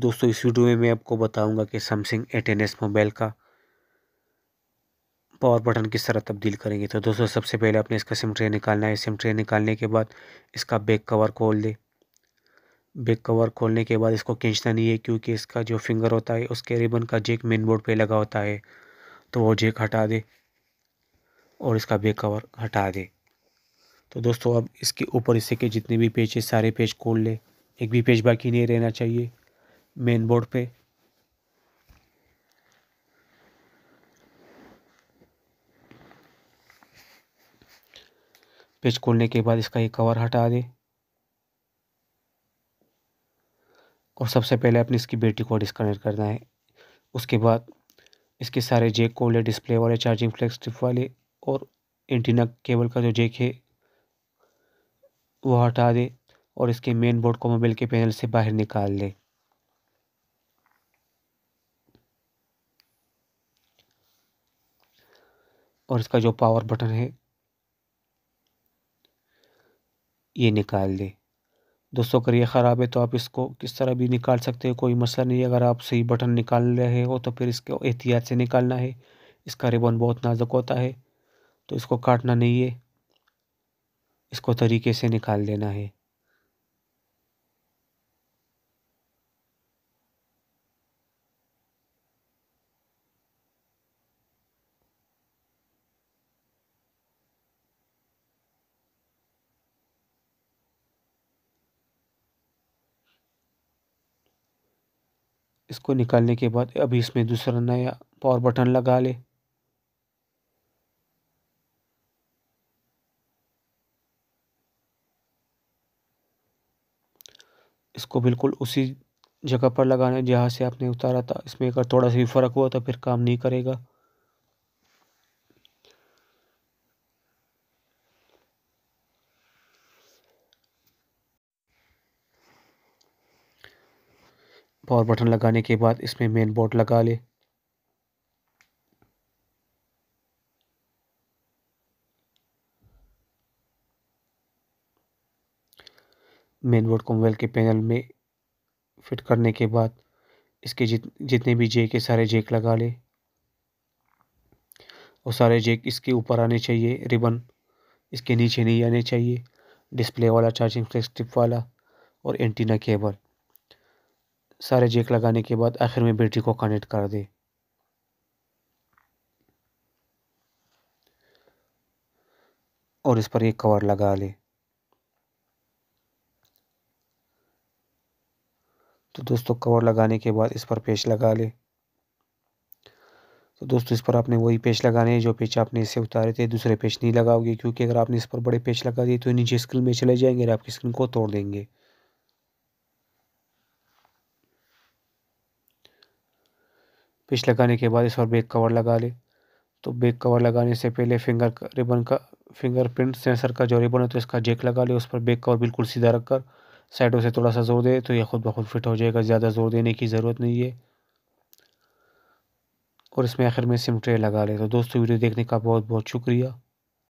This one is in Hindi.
दोस्तों इस वीडियो में मैं आपको बताऊंगा कि सैमसंग एटेन एस मोबाइल का पावर बटन किस तरह तब्दील करेंगे तो दोस्तों सबसे पहले आपने इसका सिम ट्रे निकालना है सिम ट्रे निकालने के बाद इसका बैक कवर खोल दे बैक कवर खोलने के बाद इसको खींचना नहीं है क्योंकि इसका जो फिंगर होता है उसके रिबन का जेक मेन बोर्ड पर लगा होता है तो वो जेक हटा दे और इसका बैक कवर हटा दे तो दोस्तों अब इसके ऊपर हिस्से के जितने भी पेज है सारे पेज खोल ले एक भी पेज बाकी नहीं रहना चाहिए मेन बोर्ड पे पेज खोलने के बाद इसका ये कवर हटा दे और सबसे पहले अपनी इसकी बैटरी को डिस्कनेक्ट करना है उसके बाद इसके सारे जेक को ले डिस्प्ले वाले चार्जिंग फ्लैक्स ट्रिप वाले और एंटीना केबल का जो जेक है वो हटा दे और इसके मेन बोर्ड को मोबाइल के पैनल से बाहर निकाल दे और इसका जो पावर बटन है ये निकाल दें दोस्तों अगर ये ख़राब है तो आप इसको किस तरह भी निकाल सकते हो कोई मसला नहीं अगर आप सही बटन निकाल रहे हो तो फिर इसको एहतियात से निकालना है इसका रिबन बहुत नाजुक होता है तो इसको काटना नहीं है इसको तरीके से निकाल देना है इसको निकालने के बाद अभी इसमें दूसरा नया पावर बटन लगा ले इसको बिल्कुल उसी जगह पर लगाना है जहाँ से आपने उतारा था इसमें अगर थोड़ा सा भी फ़र्क हुआ तो फिर काम नहीं करेगा पावर बटन लगाने के बाद इसमें मेन बोर्ड लगा ले मेन बोर्ड को मोबाइल के पैनल में फिट करने के बाद इसके जित जितने भी जेक है सारे जेक लगा ले और सारे जेक इसके ऊपर आने चाहिए रिबन इसके नीचे नहीं आने चाहिए डिस्प्ले वाला चार्जिंग फ्लैक्स टिप वाला और एंटीना केबल सारे जेक लगाने के बाद आखिर में बैटरी को कनेक्ट कर दे और इस पर एक कवर लगा ले तो दोस्तों कवर लगाने के बाद इस पर पेच लगा ले तो दोस्तों इस पर आपने वही पेच लगाने हैं जो पेच आपने इसे उतारे थे दूसरे पेच नहीं लगाओगे क्योंकि अगर आपने इस पर बड़े पेच लगा दिए तो नीचे स्क्रीन में चले जाएंगे और आपकी स्क्रीन को तोड़ देंगे पिच लगाने के बाद इस पर बेक कवर लगा ले तो बेक कवर लगाने से पहले फिंगर रिबन का फिंगरप्रिंट सेंसर का जो रिबन है तो इसका जेक लगा ले उस पर बैक कवर बिल्कुल सीधा रख कर साइडों से थोड़ा सा जोर दे तो यह खुद ब खुद फिट हो जाएगा ज़्यादा जोर देने की ज़रूरत नहीं है और इसमें आखिर में सिम ट्रे लगा ले तो दोस्तों वीडियो देखने का बहुत बहुत शुक्रिया